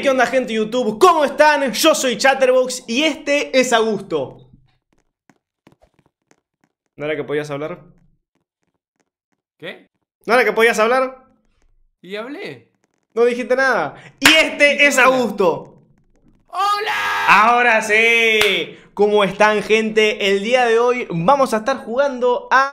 ¿qué onda gente YouTube? ¿Cómo están? Yo soy Chatterbox y este es Augusto. ¿No era que podías hablar? ¿Qué? ¿No era que podías hablar? Y hablé. No dijiste nada. Y este es Augusto. ¡Hola! Ahora sí. ¿Cómo están gente? El día de hoy vamos a estar jugando a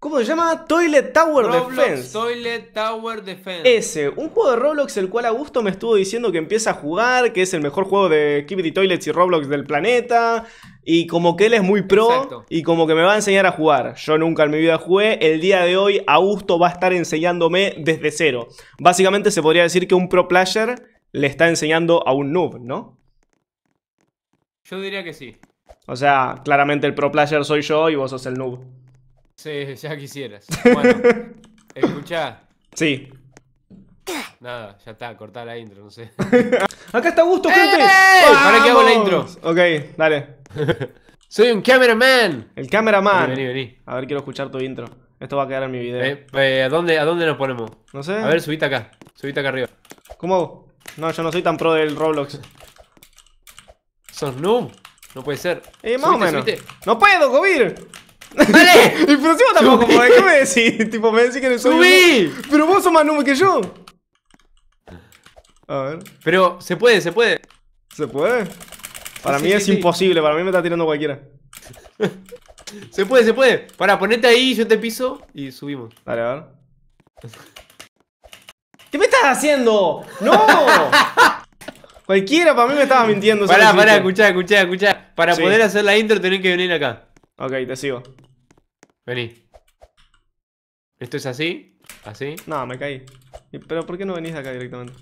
¿Cómo se llama? Toilet Tower Defense. Toilet Tower Defense. Ese, un juego de Roblox el cual Augusto me estuvo diciendo que empieza a jugar, que es el mejor juego de Kibidi Toilets y Roblox del planeta. Y como que él es muy pro y como que me va a enseñar a jugar. Yo nunca en mi vida jugué. El día de hoy Augusto va a estar enseñándome desde cero. Básicamente se podría decir que un pro player le está enseñando a un noob, ¿no? Yo diría que sí. O sea, claramente el pro player soy yo y vos sos el noob. Sí, ya quisieras. Bueno, escuchá. Sí. Nada, ya está, cortá la intro, no sé. Acá está Gusto, gente. ¿Para ¡Eh! qué hago la intro? Ok, dale. Soy un cameraman. El cameraman. Vení, vení, A ver, quiero escuchar tu intro. Esto va a quedar en mi video. Eh, eh, ¿a, dónde, ¿A dónde nos ponemos? No sé. A ver, subite acá. Subite acá arriba. ¿Cómo No, yo no soy tan pro del Roblox. ¿Sos no? No puede ser. Eh, más o menos. ¡No puedo, Gobir! ¡Vale! y pero tampoco ¿qué me decís? Tipo, me que no ¡Subí! Pero vos sos más noob que yo. A ver. Pero se puede, se puede. ¿Se puede? Para mí es imposible, para mí me está tirando cualquiera. se puede, se puede. Para, ponete ahí, yo te piso y subimos. Dale, a ver. ¿Qué me estás haciendo? ¡No! Cualquiera, para mí me estabas mintiendo. Pará, pará, escuchá, escuchá, escuchá. Para poder hacer la intro tenés que venir acá. Ok, te sigo. Vení. Esto es así, así. No, me caí. Pero ¿por qué no venís acá directamente?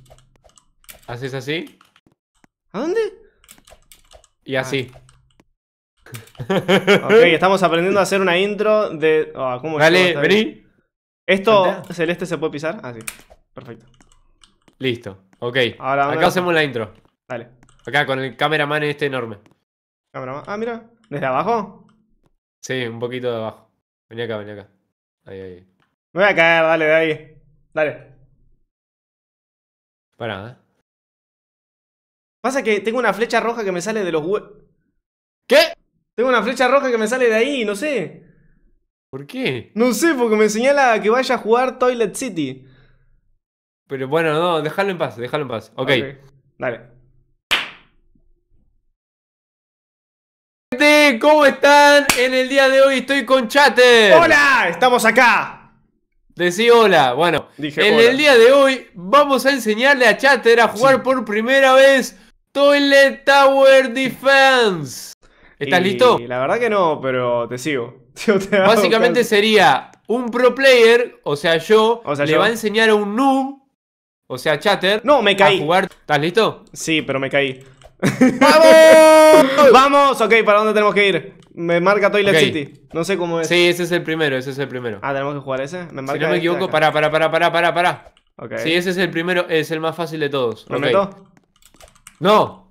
Así es así. ¿A dónde? Y así. Ah. ok, estamos aprendiendo a hacer una intro de. Ah, ¿cómo Dale, vení. ¿Esto celeste se puede pisar? así. Ah, Perfecto. Listo. Ok. Acá hacemos la intro. Dale. Acá con el cameraman este enorme. ¿Cameraman? Ah, mira. ¿Desde abajo? Sí, un poquito de abajo. Vení acá, vení acá. Ahí, ahí. Me voy a caer, dale, de ahí. Dale. ¿Para? ¿eh? Pasa que tengo una flecha roja que me sale de los hue... ¿Qué? Tengo una flecha roja que me sale de ahí, no sé. ¿Por qué? No sé, porque me señala que vaya a jugar Toilet City. Pero bueno, no, déjalo en paz, déjalo en paz. Ok. okay. Dale. ¿cómo están? En el día de hoy estoy con Chatter. ¡Hola! Estamos acá. Decí hola. Bueno, Dije en el día de hoy vamos a enseñarle a Chatter a jugar por primera vez Toilet Tower Defense. ¿Estás listo? La verdad que no, pero te sigo. Básicamente sería un pro player, o sea, yo, le va a enseñar a un noob, o sea, Chatter. No, me caí. A jugar. ¿Estás listo? Sí, pero me caí. ¡Vamos! ¡Vamos! Ok, ¿para dónde tenemos que ir? Me marca Toilet City. No sé cómo es. Sí, ese es el primero, ese es el primero. Ah, tenemos que jugar ese. Me si no me este equivoco, para, para, para pará, pará, pará, Okay. Sí, ese es el primero, es el más fácil de todos. ¿Lo No.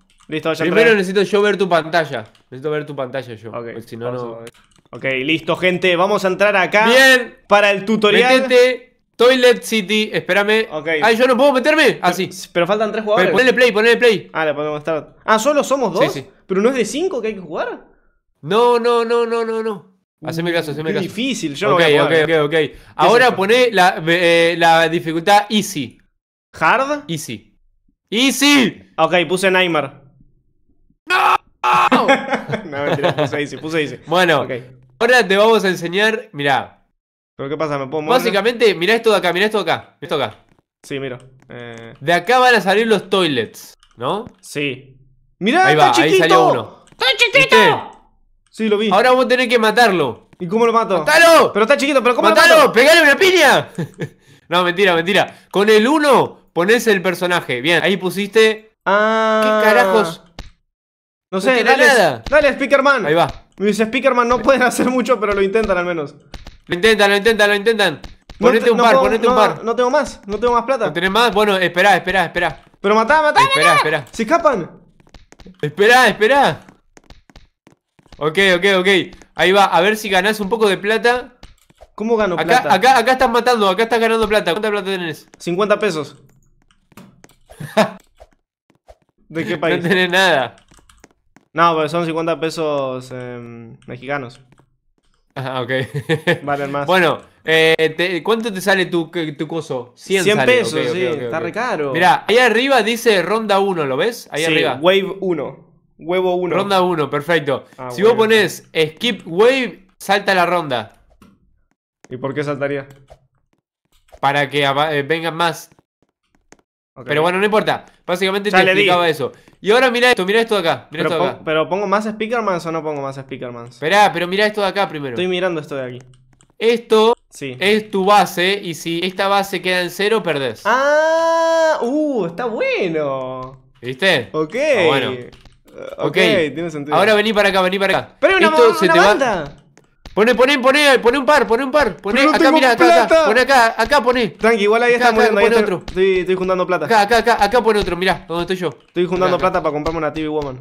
Primero necesito yo ver tu pantalla. Necesito ver tu pantalla yo. si no, no. Ok, listo, gente. Vamos a entrar acá. Bien. Para el tutorial. Toilet City, espérame. Ah, yo no puedo meterme. Así. Pero, ah, pero faltan tres jugadores. Ponle play, ponle play. Ah, le podemos estar. Ah, solo somos dos. Sí, Pero no es de cinco que hay que jugar. No, no, no, no, no, no. Haceme uh, caso, haceme caso. Es difícil, yo no voy Ok, ok, ok. Ahora poné eh, la, dificultad easy. ¿Hard? Easy. ¡Easy! Ok, puse Neymar. ¡No! no, mentira, puse easy, puse easy. Bueno, ahora te vamos a enseñar. Mirá, ¿Pero qué pasa? ¿Me puedo mover? Básicamente, mirá esto de acá, mirá esto de acá. Esto acá. Sí, miro. Eh, de acá van a salir los toilets, ¿no? Sí. Mirá, ahí está chiquito. ¡Está chiquito! Sí, lo vi. Ahora vamos a tener que matarlo. ¿Y cómo lo mato? ¡Matalo! Pero está chiquito, pero ¿cómo lo ¡Pegale una piña! no, mentira, mentira. Con el uno, pones el personaje. Bien, ahí pusiste. Ah. ¿Qué carajos? No sé, dale, nada. dale, Speakerman. Ahí va. Me dice Speakerman, no pueden hacer mucho, pero lo intentan al menos. Lo intentan, lo intentan, lo intentan. Ponete un par, ponete un par. No tengo más, no tengo más plata. ¿No tenés más? Bueno, espera, espera, espera. Pero matá, matá. Esperá, esperá. Se escapan. Espera, espera. Ok, ok, ok. Ahí va, a ver si ganás un poco de plata. ¿Cómo gano plata? Acá, acá estás matando, acá estás ganando plata. ¿Cuánta plata tenés? 50 pesos. ¿De qué país? No tenés nada. No, pero son 50 pesos em, mexicanos. Ah, ok. Valen más. Bueno, eh, ¿cuánto te sale tu, coso? 100, 100 pesos, sí, está re caro. Mirá, ahí arriba dice ronda 1, ¿lo ves? Ahí Sí, arriba. Wave 1. Huevo 1. Ronda 1, perfecto. Ah, si vos pones skip wave, salta la ronda. ¿Y por qué saltaría? Para que eh, vengan más. Pero bueno, no importa. Básicamente te explicaba eso. Y ahora mira esto, mira esto de acá. pero, pongo más Speakermans o no pongo más Speakermans. Esperá, pero mira esto de acá primero. Estoy mirando esto de aquí. Esto es tu base y si esta base queda en cero, perdés. ¡Ah! ¡Uh! Está bueno. ¿Viste? Ok. Ok, tiene sentido. Ahora vení para acá, vení para acá. ¡Pero una, se te Poné, poné, poné, poné un par, poné un par. Poné acá, mira, acá, acá, poné acá, acá poné. Tranqui, igual ahí está Pone otro. Estoy, juntando plata. Acá, acá, acá, acá pone otro, mira donde estoy yo. Estoy juntando plata para comprarme una TV Woman.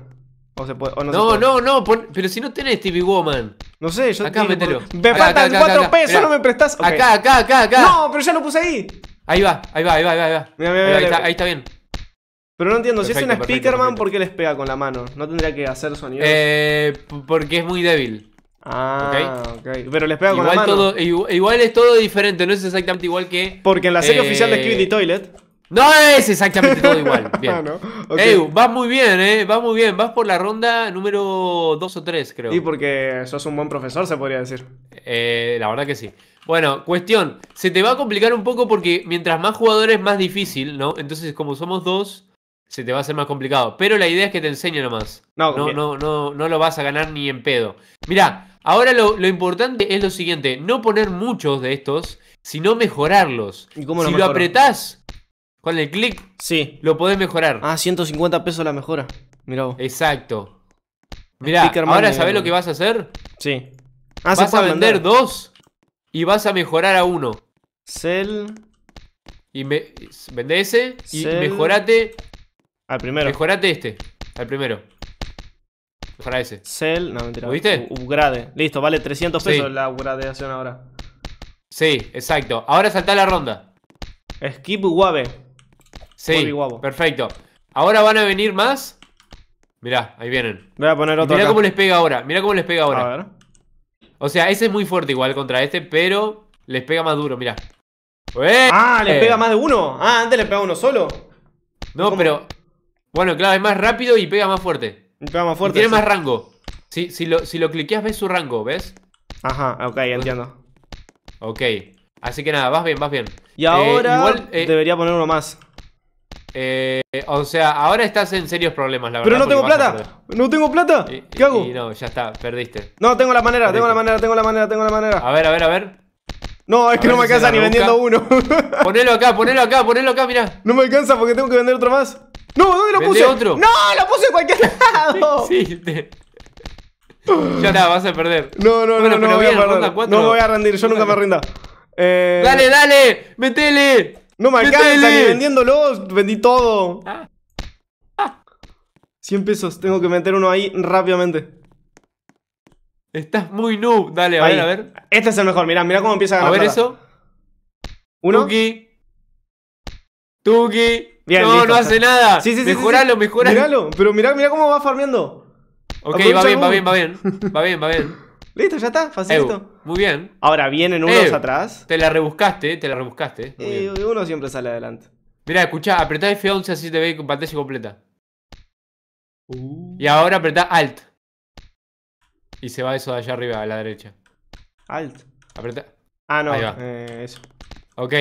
no, no, no, pero si no tenés TV Woman. No sé, yo tengo. Me faltan 4 pesos, no me prestás. Acá, acá, acá, acá. No, pero ya lo puse ahí. Ahí va, ahí va, ahí va, ahí va. ahí, ahí, está, bien. Pero no entiendo, si es una Speakerman, ¿por qué les pega con la mano? No tendría que hacer sonido. Eh, porque es muy débil. Ah, ¿Okay? ok. Pero les pega igual con la mano. igual, es todo diferente, no es exactamente igual que. Porque en la serie eh, oficial de Scripty Toilet. No es exactamente todo igual. Bien. Ey, ah, vas muy bien, eh. Vas muy bien. Vas por la ronda número 2 o 3, creo. Y porque sos un buen profesor, se podría decir. Eh, la verdad que sí. Bueno, cuestión. Se te va a complicar un poco porque mientras más jugadores, más difícil, ¿no? Entonces, como somos dos, se te va a hacer más complicado. Pero la idea es que te enseñe nomás. No, no, no, no, no, lo vas a ganar ni en pedo. Mirá, Ahora lo, importante es lo siguiente, no poner muchos de estos, sino mejorarlos. ¿Y lo si lo apretás con el clic, lo podés mejorar. Ah, 150 pesos la mejora. Mirá vos. Exacto. Mira, ahora sabés lo que vas a hacer. Sí. Ah, vas a vender, dos y vas a mejorar a uno. Sell. Y me, vende ese y mejorate. Al primero. Mejorate este. Al primero. Para ese. Cell, no mentira. ¿Viste? Upgrade. Listo, vale 300 pesos la upgradeación ahora. Sí, exacto. Ahora saltá la ronda. Skip Guave. Sí, perfecto. Ahora van a venir más. Mirá, ahí vienen. Voy a poner otro. Mirá cómo les pega ahora. Mirá cómo les pega ahora. A ver. O sea, ese es muy fuerte igual contra este, pero les pega más duro, mirá. ¡Eh! Ah, les pega más de uno. Ah, antes les pegaba uno solo. No, pero. Bueno, claro, es más rápido y pega más fuerte tiene más rango. Si, si, lo, si lo cliqueas, ves su rango, ¿ves? Ajá, ok, entiendo. Ok. Así que nada, vas bien, vas bien. Y ahora eh, eh, debería poner uno más. Eh, o sea, ahora estás en serios problemas, la verdad. Pero no tengo plata. No tengo plata. ¿Qué hago? Y no, ya está, perdiste. No, tengo la manera, tengo la manera, tengo la manera, tengo la manera. A ver, a ver, a ver. No, es que no me alcanza ni vendiendo uno. ponelo acá, ponelo acá, ponelo acá, mirá. No me alcanza porque tengo que vender otro más. No, ¿dónde lo puse? No, lo puse en cualquier lado. sí, Ya nada, vas a perder. No, no, no, no, voy a perder no me voy a rendir, yo nunca me rindo. Eh, dale, dale, metele. No me alcanza vendiéndolos, vendí todo. Ah. 100 pesos, tengo que meter uno ahí rápidamente. Estás muy noob, dale, a ver, a ver. Este es el mejor, mirá, mirá cómo empieza a ganar. A ver eso. Uno. Tuki. Tuki no, no hace nada. Sí, sí, mejoralo, mejoralo. pero mirá, mirá cómo va farmeando. Ok, va bien, va bien, va bien, va bien. Va bien, Listo, ya está, fácil muy bien. Ahora vienen unos atrás. Te la rebuscaste, te la rebuscaste. y eh, uno siempre sale adelante. Mira, escuchá, apretá F11 así te ve con pantalla completa. Uh. Y ahora apretá Alt. Y se va eso de allá arriba, a la derecha. Alt. Apretá. Ah, no, eh, eso. Ok,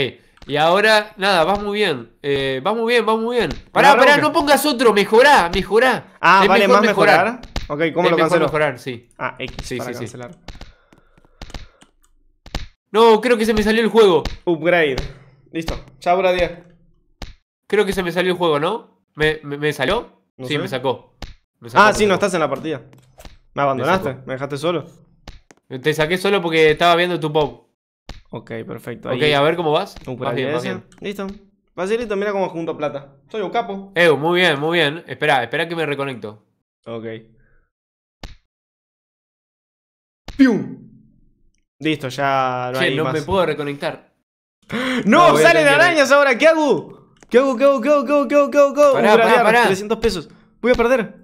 y ahora, nada, vas muy bien. Eh, vas muy bien, vas muy bien. Pará, pará, no pongas otro, mejorá, mejorá. Ah, vale, más mejorar. Ok, ¿cómo lo cancelo? mejorar, sí. Ah, X sí, para sí, cancelar. No, creo que se me salió el juego. Upgrade. Listo. Chao, día Creo que se me salió el juego, ¿no? ¿Me, salió? sí, me sacó. ah, sí, no estás en la partida. Me abandonaste, me dejaste solo. Te saqué solo porque estaba viendo tu pop. Ok, perfecto. Ahí. Ok, a ver cómo vas. Listo, vas Listo. Facilito, mira cómo junto plata. Soy un capo. Eh, muy bien, muy bien. Espera, espera que me reconecto. Ok. ¡Pium! Listo, ya no no me puedo reconectar. ¡No! no ¡Sale salen arañas ahora! ¿Qué hago? ¿Qué hago? ¿Qué hago? ¿Qué hago? ¿Qué hago? ¿Qué hago? Pará, pará, pará. 300 pesos. Voy a perder.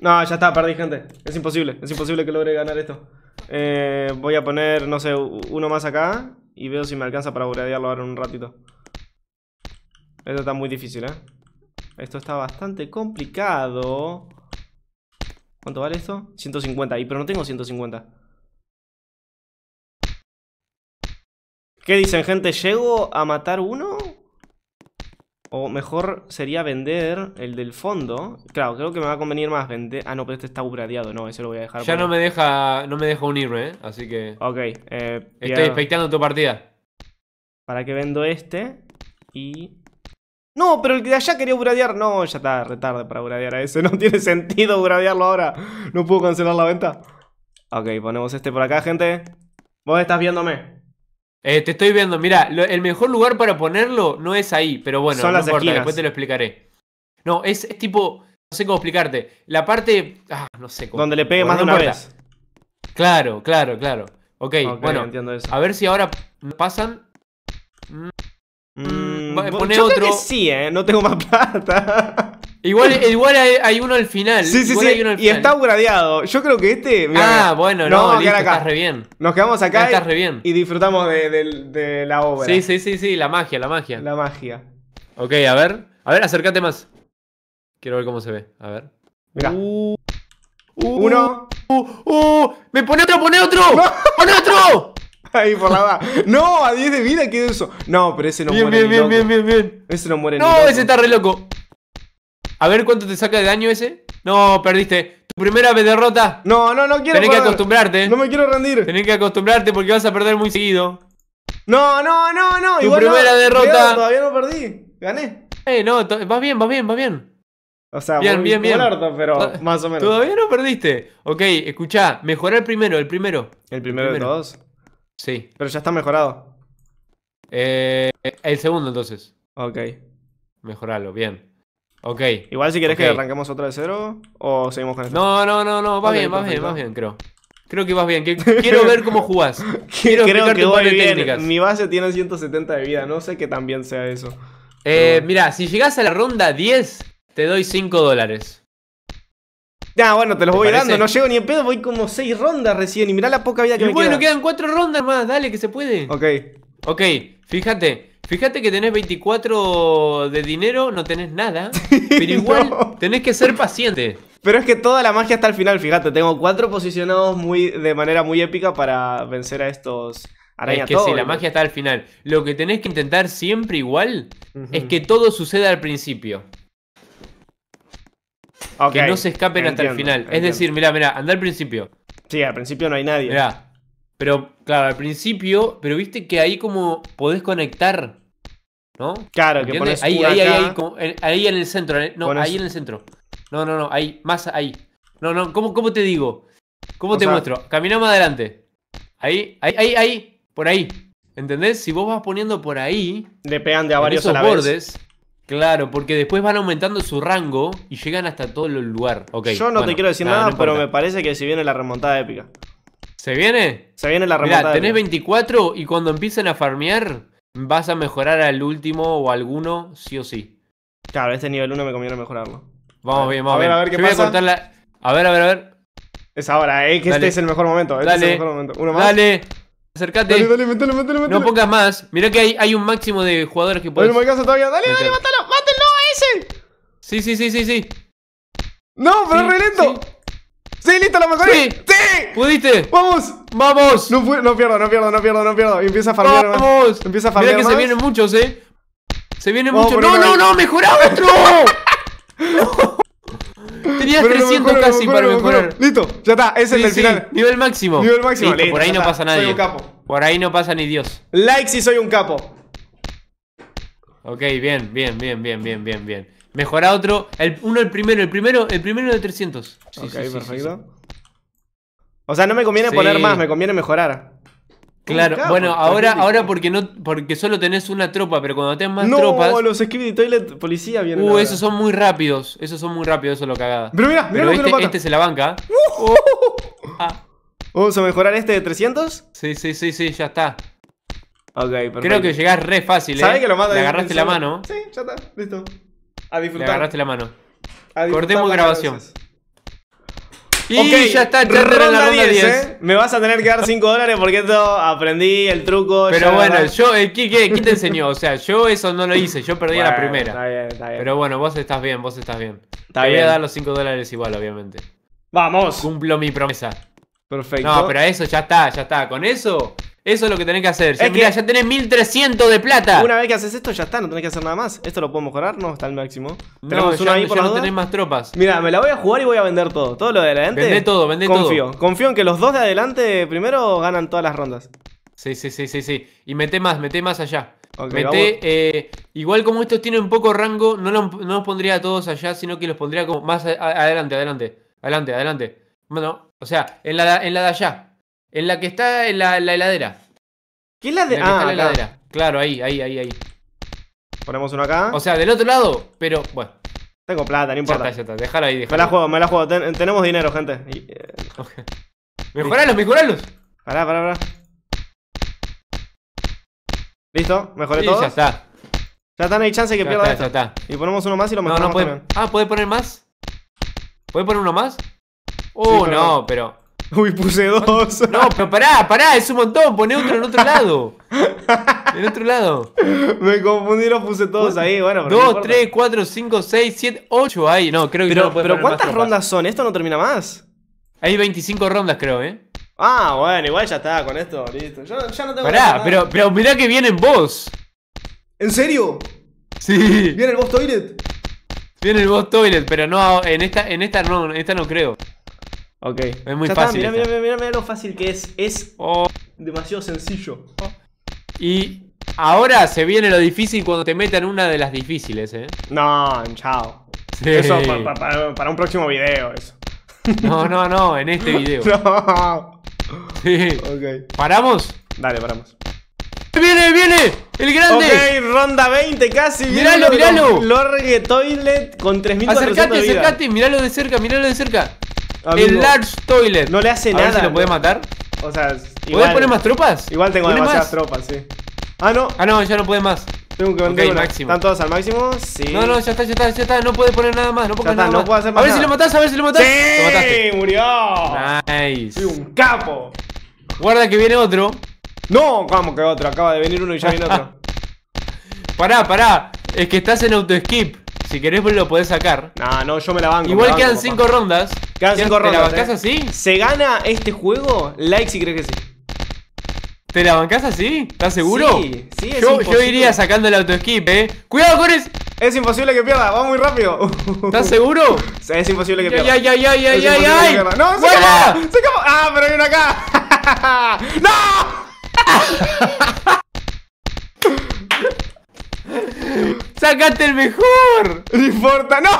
No, ya está, perdí gente. Es imposible, es imposible que logre ganar esto. Eh, voy a poner, no sé, uno más acá. Y veo si me alcanza para buradearlo ahora un ratito. Esto está muy difícil, ¿eh? Esto está bastante complicado. ¿Cuánto vale esto? 150. Y pero no tengo 150. ¿Qué dicen, gente? ¿Llego a matar uno? O mejor sería vender el del fondo. Claro, creo que me va a convenir más vender... Ah, no, pero este está upgradeado. No, ese lo voy a dejar. Ya no me deja no me deja unirme, ¿eh? así que... Ok. Eh, Estoy expectando tu partida. ¿Para qué vendo este? Y... No, pero el que de allá quería upgradear. No, ya está retarde para upgradear a ese. No tiene sentido upgradearlo ahora. No puedo cancelar la venta. Ok, ponemos este por acá, gente. Vos estás viéndome. Eh, te estoy viendo, mira, el mejor lugar para ponerlo no es ahí, pero bueno, no importa, después te lo explicaré. No, es, tipo, no sé cómo explicarte. La parte, ah, no sé cómo. Donde le pegue más de una vez. Claro, claro, claro. Ok, bueno, a ver si ahora pasan. Mm, mm, mm, pone otro. Creo sí, ¿eh? No tengo más plata. Igual, igual hay, uno al final. Sí, sí, sí. Hay uno al y está upgradeado. Yo creo que este. ah, bueno, no, no re bien. Nos quedamos acá y disfrutamos de, la obra. Sí, sí, sí, sí, la magia, la magia. La magia. Ok, a ver. A ver, acércate más. Quiero ver cómo se ve. A ver. mira uh, uh, Uno. Uh, uh, ¡Me pone otro, pone otro! ¡Pone otro! Ahí por la va. No, a 10 de vida, quedó eso? No, pero ese no muere. Bien, bien, bien, bien, bien. Ese no muere. No, ese está re loco. A ver cuánto te saca de daño ese. No, perdiste. Tu primera derrota. No, no, no quiero Tenés que acostumbrarte. No me quiero rendir. Tenés que acostumbrarte porque vas a perder muy seguido. No, no, no, no. Tu primera derrota. todavía no perdí. Gané. Eh, no, vas bien, vas bien, vas bien. O sea, bien, bien, pero ah, más o menos. Todavía no perdiste. Ok, escuchá, mejorá el primero, el primero. ¿El primero, el primero. de todos? Sí. Pero ya está mejorado. Eh, el segundo entonces. Ok. Mejoralo, bien. Ok. Igual si quieres que arranquemos otra de cero o seguimos con esto. No, no, no, no. Vas bien, vas bien, vas bien, creo. Creo que vas bien. Quiero ver cómo jugás. Quiero creo que voy bien. Técnicas. Mi base tiene 170 de vida. No sé que también sea eso. Eh, Mira, si llegás a la ronda 10, te doy 5 dólares. Ya, bueno, te los voy dando, no llego ni en pedo, voy como 6 rondas recién y mirá la poca vida que me bueno, queda. bueno, quedan 4 rondas más, dale, que se puede. Ok. Ok, fíjate, Fíjate que tenés 24 de dinero, no tenés nada, pero igual tenés que ser paciente. Pero es que toda la magia está al final, fíjate, tengo cuatro posicionados muy de manera muy épica para vencer a estos araña Es que sí, la magia está al final. Lo que tenés que intentar siempre igual es que todo suceda al principio. Que no se escapen hasta el final. Es decir, mira, mira, anda al principio. Sí, al principio no hay nadie. Pero, claro, al principio, pero viste que ahí como podés conectar ¿no? Claro, que pones ahí, ahí, ahí, en, ahí, en el centro, no, ahí en el centro. No, no, no, ahí, más ahí. No, no, ¿cómo, cómo te digo? ¿Cómo te muestro? Caminamos adelante. Ahí, ahí, ahí, ahí, por ahí. ¿Entendés? Si vos vas poniendo por ahí. Le pegan de a varios Claro, porque después van aumentando su rango y llegan hasta todo el lugar. Okay, Yo no te quiero decir nada, pero me parece que si viene la remontada épica. ¿Se viene? Se viene la remontada. tenés 24 y cuando empiecen a farmear, vas a mejorar al último o alguno, sí o sí. Claro, este nivel 1 me conviene mejorarlo. Vamos bien, vamos a ver, A ver qué pasa. a, ver, a ver, a ver. Es ahora, eh, que este es el mejor momento. Este dale. es el mejor momento. Uno más. Dale. Acércate. Dale, dale, métale, métale, No pongas más. Mira que hay, un máximo de jugadores que pueden. No me alcanza todavía. Dale, dale, mátalo. ¡Mátelo a ese. Sí, sí, sí, sí, sí. No, pero es re lento. ¡Sí, listo, lo mejor! ¡Sí! ¡Sí! ¡Pudiste! ¡Vamos! ¡Vamos! No, no, pierdo, no pierdo, no pierdo, no pierdo. empieza a farmear ¡Vamos! Empieza a farmear Mira que se vienen muchos, ¿eh? Se vienen muchos. ¡No, no, no! ¡Mejorá otro! Tenías 300 casi para mejorar. Listo, ya está, ese es el final. Nivel máximo. Nivel máximo. Listo, por ahí no pasa nadie. Soy un capo. Por ahí no pasa ni Dios. Like si soy un capo. Ok, bien, bien, bien, bien, bien, bien, bien. Mejora otro. El, uno, el primero, el primero, el primero de 300. ok, perfecto. o sea, no me conviene poner más, me conviene mejorar. Claro, bueno, ahora, ahora porque no porque solo tenés una tropa, pero cuando tenés más no, tropas. No, los Skibidi Toilet policía vienen. Uh, esos son muy rápidos. Esos son muy rápidos, eso es lo cagada. Pero mira, mira pero este, lo este se la banca. Uh, oh. ¿Vamos a mejorar este de 300? Sí, sí, sí, sí, ya está. Ok, perfecto. Creo que llegás re fácil, ¿eh? ¿Sabes que lo mata Le agarraste la mano. Sí, ya está, listo. A disfrutar. Le agarraste la mano. Cortemos grabación. Y ya está, ronda, en la 10. Me vas a tener que dar 5 dólares porque esto aprendí el truco. Pero bueno, yo, eh, ¿qué, te enseñó? O sea, yo eso no lo hice, yo perdí la primera. Pero bueno, vos estás bien, vos estás bien. Te voy a dar los 5 dólares igual, obviamente. Vamos. Cumplo mi promesa. Perfecto. No, pero eso ya está, ya está. Con eso eso es lo que tenés que hacer. Si, ya tenés 1300 de plata. Una vez que haces esto, ya está, no tenés que hacer nada más. ¿Esto lo podemos mejorar? No, está al máximo. No, no tenés más tropas. Mira, me la voy a jugar y voy a vender todo. Todo lo de adelante. Vende todo, vende todo. Confío en que los dos de adelante primero ganan todas las rondas. Sí, sí, sí, sí, sí. Y meté más, meté más allá. mete eh, igual como estos tienen poco rango, no, no los pondría a todos allá, sino que los pondría como más adelante, adelante. Adelante, adelante. Bueno, o sea, en la, en la de allá. En la que está en la, heladera. ¿Qué heladera? Ah, la heladera. Claro, ahí, ahí, ahí, ahí. Ponemos uno acá. O sea, del otro lado, pero bueno. Tengo plata, no importa. Ya está, ya ahí, Me la juego, me la juego. tenemos dinero, gente. Eh, okay. Mejoralos, mejoralos. Pará, pará, pará. Listo, mejoré sí, todo. Ya está. Ya está, no hay chance que ya pierda Ya está. Y ponemos uno más y lo mejoramos no, no puede... Ah, puede poner más? Puede poner uno más? Oh, no, pero... Uy, puse dos. No, pero pará, pará, es un montón. Poné otro en otro lado. En otro lado. Me confundí, puse todos ahí. Bueno, Dos, tres, cuatro, cinco, seis, siete, ocho. Ahí, no, creo que pero, no Pero ¿cuántas rondas son? ¿Esto no termina más? Hay 25 rondas, creo, ¿eh? Ah, bueno, igual ya está con esto, listo. Yo, ya no tengo Pará, pero, pero mirá que vienen vos. ¿En serio? Sí. ¿Viene el boss toilet? Viene el boss toilet, pero no, en esta, en esta no, en esta no creo. Ok, es muy fácil. mira, mira, mira, mira, lo fácil que es. Es oh. demasiado sencillo. Y ahora se viene lo difícil cuando te metan una de las difíciles, ¿eh? No, chao. Sí. Eso para, para un próximo video, eso. No, no, no, en este video. no. Okay. ¿Paramos? Dale, paramos. ¡Viene, viene! ¡El grande! Ok, ronda 20 casi. Míralo, míralo. Lorgue Toilet con 3000% 3.400 Acercate, acercate, míralo de cerca, míralo de cerca el Large Toilet. No le hace a nada. Ver si lo puede matar. O sea, ¿Puedes poner más tropas? Igual tengo demasiadas más? tropas, sí. Ah, no. Ah, no, ya no puede más. Tengo que okay, ¿Están todas al máximo? Sí. No, no, ya está, ya está, ya está. No puede poner nada más. No, puede Puedo hacer más. A ver si lo matas, a ver si lo matas. ¡Sí! ¡Murió! Nice. Soy un capo. Guarda que viene otro. No, vamos que otro. Acaba de venir uno y ya viene otro. pará, pará. Es que estás en auto skip. Si querés lo podés sacar. No, no, yo me la banco. Igual quedan cinco rondas. Quedan 5 rondas. ¿Te la bancas eh. así? ¿Se gana este juego? Like si crees que sí. ¿Te la bancas así? ¿Estás seguro? Sí, sí, es yo, imposible. yo iría sacando el auto-skip, eh. ¡Cuidado con Es imposible que pierda, va muy rápido. ¿Estás seguro? es imposible que pierda. ¡Ay, ay, ay, ay, ay, ay! ¡No, se acabó! ¡Se acabó! ¡Ah, pero hay uno acá! ¡No! ¡Sacaste el mejor! ¡No importa! ¡No!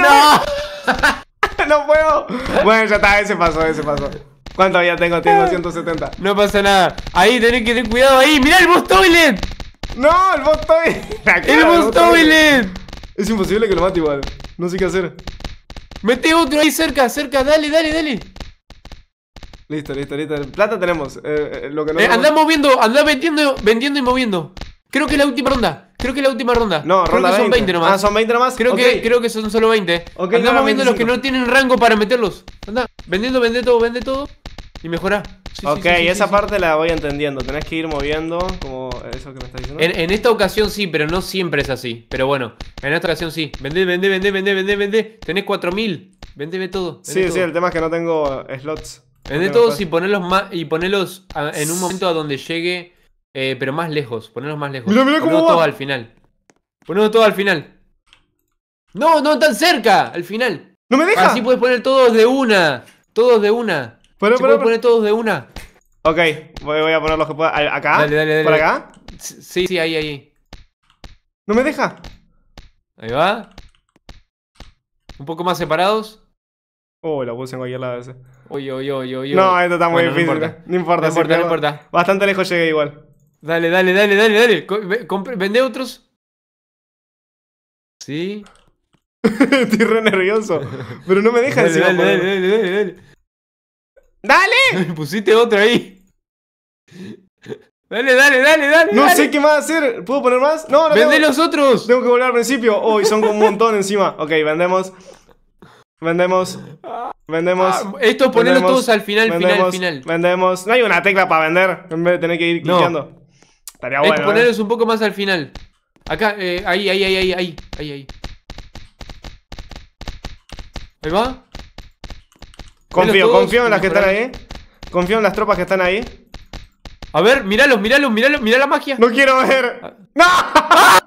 ¡No! ¡No puedo! Bueno, ya está, ese pasó, ese pasó. ¿Cuánto ya tengo? Tengo 170. Ah. No pasa nada. Ahí, tenés que tener cuidado ahí. ¡Mirá el boss toilet! ¡No! ¡El boss toilet! ¡El boss toilet! Es imposible que lo mate igual. No sé qué hacer. Mete otro ahí cerca, cerca. Dale, dale, dale. Listo, listo, listo. Plata tenemos. Eh, eh, lo que no eh, andá moviendo, andá vendiendo, vendiendo y moviendo. Creo que es la última ronda. Creo que es la última ronda. No, ronda son 20. nomás. Ah, son 20 nomás. Creo, que, creo que son solo 20. Andamos viendo los que no tienen rango para meterlos. Anda, vendiendo, vende todo, vende todo. Y mejora. ok, esa parte la voy entendiendo. Tenés que ir moviendo como eso que me estás diciendo. En, esta ocasión sí, pero no siempre es así. Pero bueno, en esta ocasión sí. Vende, vende, vende, vende, vende, Tenés 4000. Vendeme todo. sí, sí, el tema es que no tengo slots. Vende todos y ponelos, y ponelos en un momento a donde llegue eh, pero más lejos, ponelos más lejos. Mira, mira todo al final. Ponelo todo al final. No, no tan cerca, al final. No me deja. Así puedes poner todos de una. Todos de una. poner todos de una. Ok, voy, a poner los que pueda. ¿Acá? ¿Por acá? Sí, sí, ahí, ahí. No me deja. Ahí va. Un poco más separados. Oh, la puse en cualquier lado ese. Oye, oye, oye, oye. No, esto está muy difícil. No importa, no importa. Bastante lejos llegué igual. Dale, dale, dale, dale, dale. Vende otros. Sí. Estoy re nervioso. Pero no me deja dale, dale, dale, dale, dale, dale, dale. Me pusiste otro ahí. Dale, dale, dale, dale. No sé qué más hacer. ¿Puedo poner más? No, no. Vende los otros. Tengo que volver al principio. oh, y son con un montón encima. Ok, vendemos. Vendemos. Vendemos. Ah, esto ponerlos todos al final, vendemos, final, final. Vendemos. No hay una tecla para vender. En vez de tener que ir cliqueando. clicando. Estaría bueno. Hay que eh. un poco más al final. Acá, eh, ahí, ahí, ahí, ahí, ahí, ahí, ahí. va? Confío, confío en las que están ahí. Eh. Confío en las tropas que están ahí. A ver, míralos, míralos, míralos, mira la magia. No quiero ver. Ah.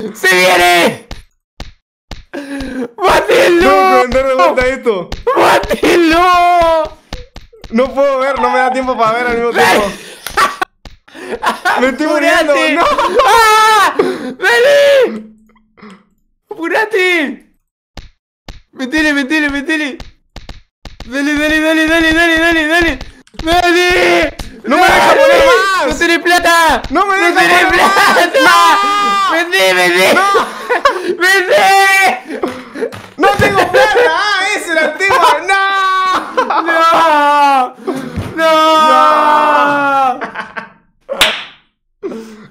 ¡No! ¡Se viene! ¡Mátelo! Tengo que oh. esto. ¡Mátelo! No puedo ver, no me da tiempo para ver al mismo tiempo. ¡Me estoy muriendo! ¡No! ¡Ah! metele, metele! ¡Dale, dale, dale, dale, dale, dale, dale! dale ¡No me deja poner más! ¡No plata! ¡No me deja poner plata! ¡No! ¡Vendé, seré vendí, no vendí, ¡No tengo plata! ¡Ah, ese el ¡No! ¡No! ¡No! ¡No!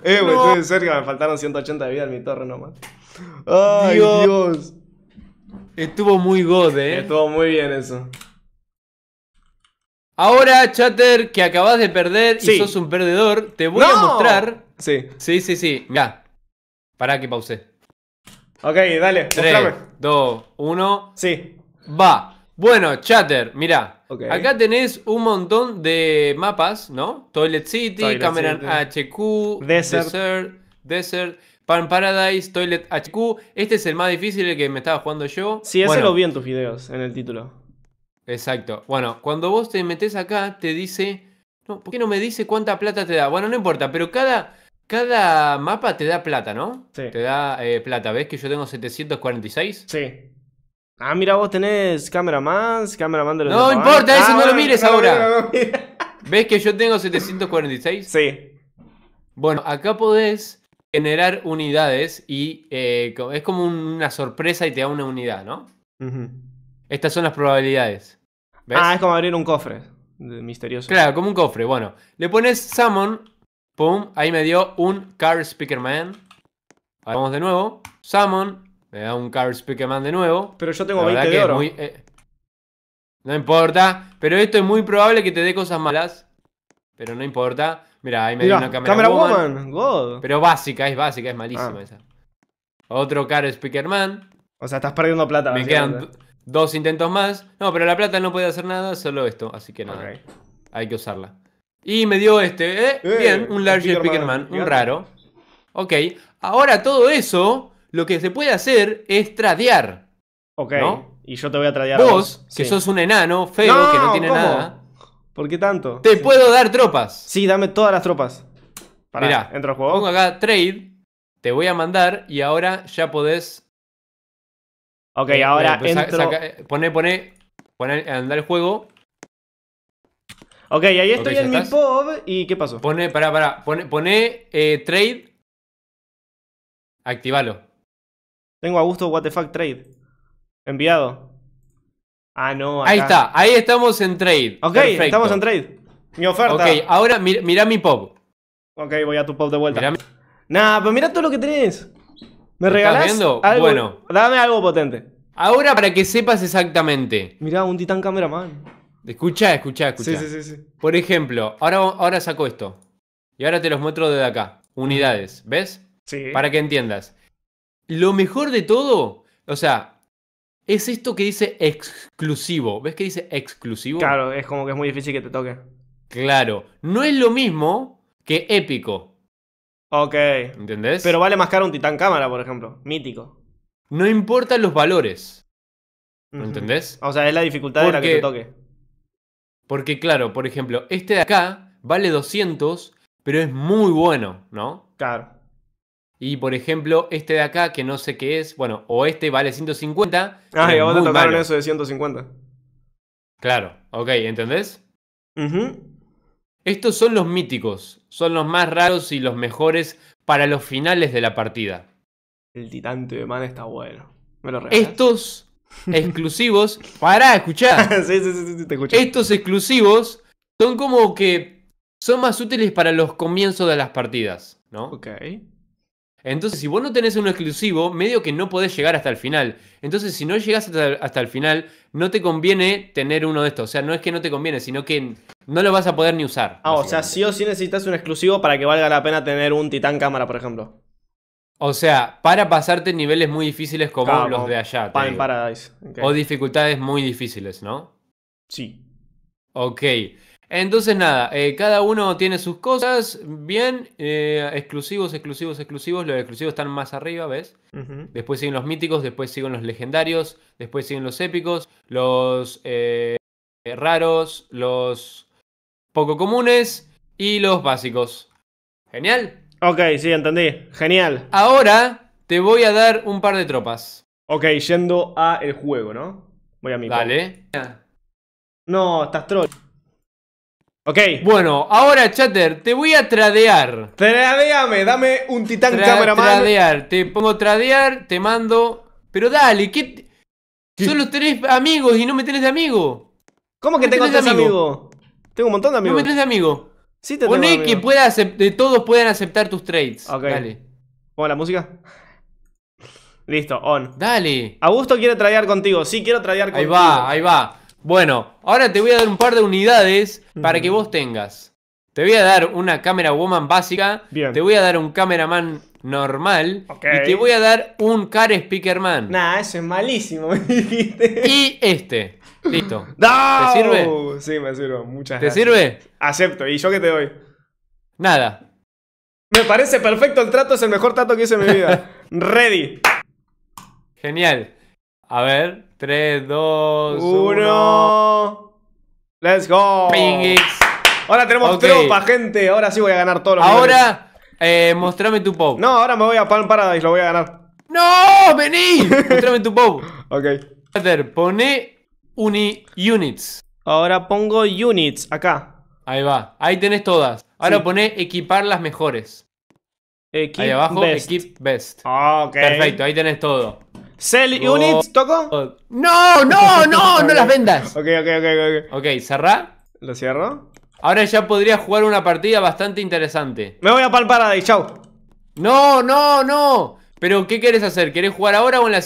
Eh, güey, cerca, me faltaron 180 de vida en mi torre nomás. Ay, Dios. Estuvo muy god, eh. Estuvo muy bien eso. Ahora, chatter, que acabas de perder y sos un perdedor, te voy a mostrar. Sí. Sí, sí, sí. Pará que pause. Ok, dale. 3, 2, 1. Sí. Va. Bueno, chatter, mira. Acá tenés un montón de mapas, ¿no? Toilet City, Cameron HQ, Desert. Desert, Pan Paradise, Toilet HQ. Este es el más difícil, el que me estaba jugando yo. Sí, ese lo vi en tus videos, en el título. Exacto. Bueno, cuando vos te metes acá, te dice. ¿Por qué no me dice cuánta plata te da? Bueno, no importa, pero cada, cada mapa te da plata, ¿no? Sí. Te da eh, plata. ¿Ves que yo tengo 746? Sí. Ah, mira, vos tenés cámara más, de los No importa, eso ah, no lo mires ahora. ¿Ves que yo tengo 746? Sí. Bueno, acá podés generar unidades y eh, es como una sorpresa y te da una unidad, ¿no? Estas son las probabilidades. Ah, es como abrir un cofre misterioso. Claro, como un cofre. Bueno, le pones Salmon. pum, ahí me dio un Car Speaker Man. vamos de nuevo. Salmon... Me da un Carl Speakerman de nuevo. Pero yo tengo 20 de oro. Eh, no importa. Pero esto es muy probable que te dé cosas malas. Pero no importa. Mira, ahí me dio una cámara. Camera woman. God. Pero básica, es básica, es malísima ah. esa. Otro Carl Speakerman. O sea, estás perdiendo plata. Me quedan dos intentos más. No, pero la plata no puede hacer nada, solo esto. Así que nada. Hay que usarla. Y me dio este, eh, eh, bien, un Large Speakerman, un raro. Ok, ahora todo eso lo que se puede hacer es tradear. Ok. Y yo te voy a tradear. Vos, a vos. que sos un enano feo que no tiene nada. ¿Por qué tanto? Te puedo dar tropas. Sí, dame todas las tropas. Mira, entro al juego. Pongo acá trade, te voy a mandar y ahora ya podés. Ok, eh, ahora eh, pues, entro. Pone, eh, poné, poné, a andar el juego. Ok, ahí estoy en mi pub y ¿qué pasó? Pone, pará, pará, pone, trade, activalo. Tengo a gusto WTF Trade. Enviado. Ah, no. Ahí está, ahí estamos en trade. Ok, estamos en trade. Mi oferta. Ok, ahora mira mirá mi pop. Ok, voy a tu pop de vuelta. Nah, pero mira todo lo que tenés. ¿Me regalás? Viendo? Bueno. Dame algo potente. Ahora para que sepas exactamente. Mirá, un titán cameraman. Escucha, escucha, escucha. Sí, sí, sí, Por ejemplo, ahora, ahora saco esto. Y ahora te los muestro desde acá. Unidades, ¿ves? Sí. Para que entiendas. Lo mejor de todo, o sea, es esto que dice exclusivo. ¿Ves que dice exclusivo? Claro, es como que es muy difícil que te toque. Claro, no es lo mismo que épico. Ok. ¿Entendés? Pero vale más caro un titán cámara, por ejemplo. Mítico. No importan los valores. ¿Me entendés? O sea, es la dificultad de la que te toque. Porque, claro, por ejemplo, este de acá vale 200, pero es muy bueno, ¿no? Claro. Y por ejemplo, este de acá, que no sé qué es, bueno, o este vale 150. Ah, y a vos eso de 150. Claro, ok, ¿entendés? Estos son los míticos, son los más raros y los mejores para los finales de la partida. El titante de man está bueno. ¿Me lo Estos exclusivos. para escuchar sí, sí, sí, te Estos exclusivos son como que son más útiles para los comienzos de las partidas, ¿no? Ok. Entonces, si vos no tenés un exclusivo, medio que no podés llegar hasta el final. Entonces, si no llegás hasta, el final, no te conviene tener uno de estos. O sea, no es que no te conviene, sino que no lo vas a poder ni usar. Ah, o sea, sí o sí necesitas un exclusivo para que valga la pena tener un titán cámara, por ejemplo. O sea, para pasarte niveles muy difíciles como ah, los de allá. Paradise. O dificultades muy difíciles, ¿no? Sí. Ok. Entonces, nada, eh, cada uno tiene sus cosas. Bien, eh, exclusivos, exclusivos, exclusivos. Los exclusivos están más arriba, ¿ves? Después siguen los míticos, después siguen los legendarios, después siguen los épicos, los eh, raros, los poco comunes y los básicos. ¿Genial? Ok, sí, entendí. Genial. Ahora te voy a dar un par de tropas. Ok, yendo a el juego, ¿no? Voy a mi. Vale. No, estás troll. Ok. Bueno, ahora, chatter, te voy a tradear. Tradeame, dame un titán cameraman. te pongo tradear, te mando. Pero dale, ¿qué? Son Solo tres amigos y no me tenés de amigo. ¿Cómo que tengo tres amigos? Tengo un montón de amigos. No me tenés de amigo. Sí, te Poné que pueda todos puedan aceptar tus trades. Ok. Dale. Pongo la música. Listo, on. Dale. Augusto quiere tradear contigo. Sí, quiero tradear contigo. Ahí va, ahí va. Bueno, ahora te voy a dar un par de unidades para que vos tengas. Te voy a dar una cámara woman básica. Bien. Te voy a dar un cameraman normal. Y te voy a dar un car man. Nah, eso es malísimo, me dijiste. Y este. Listo. ¿Te sirve? Sí, me sirve. Muchas gracias. ¿Te sirve? Acepto. ¿Y yo qué te doy? Nada. Me parece perfecto el trato, es el mejor trato que hice en mi vida. Ready. Genial. A ver, 3, 2, 1. ¡Let's go! Ahora tenemos tropa, gente. Ahora sí voy a ganar todos los Ahora, eh, mostrame tu pop. No, ahora me voy a Palm Paradise, lo voy a ganar. ¡No! ¡Vení! mostrame tu pop. Ok. Hacer, pone uni units. Ahora pongo units acá. Ahí va. Ahí tenés todas. Ahora pone equipar las mejores. Equip ahí abajo, best. Best. Ah, perfecto, ahí tenés todo. Sell units, ¿toco? No, no, no, no las vendas. Ok, ok, ok, ok. Ok, cerrá. Lo cierro. Ahora ya podría jugar una partida bastante interesante. Me voy a palpar ahí, chau. No, no, no. Pero, ¿qué querés hacer? ¿Querés jugar ahora o en, el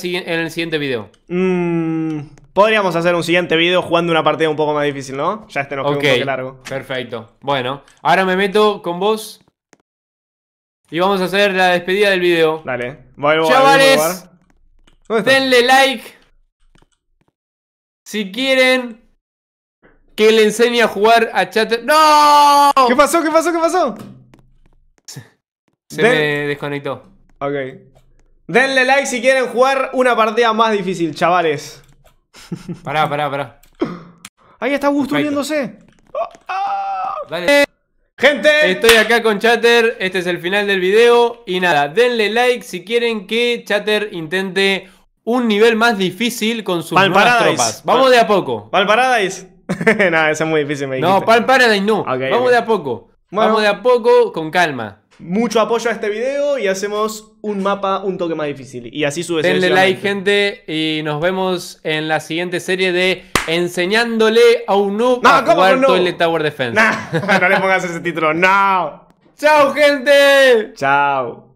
siguiente video? Mmm. Podríamos hacer un siguiente video jugando una partida un poco más difícil, ¿no? Ya este nos quedó un poco largo. Perfecto. Bueno, ahora me meto con vos y vamos a hacer la despedida del video. Dale. Chavales, denle like. Si quieren que le enseñe a jugar a chat. ¡No! ¿Qué pasó? ¿Qué pasó? ¿Qué pasó? Se, me desconectó. Ok. Denle like si quieren jugar una partida más difícil, chavales. Pará, pará, pará. Ahí está Gusto Dale. Gente, estoy acá con Chatter, este es el final del video y nada, denle like si quieren que Chatter intente un nivel más difícil con sus nuevas tropas. Vamos de a poco. Pal Paradise. Nada, eso es muy difícil, No, Pal Paradise no. Vamos de a poco. Vamos de a poco con calma mucho apoyo a este video y hacemos un mapa un toque más difícil. Y así sube. Denle like, gente, y nos vemos en la siguiente serie de Enseñándole a un no, a jugar Toilet Tower Defense. no le pongas ese título, no. ¡Chao, gente! ¡Chao!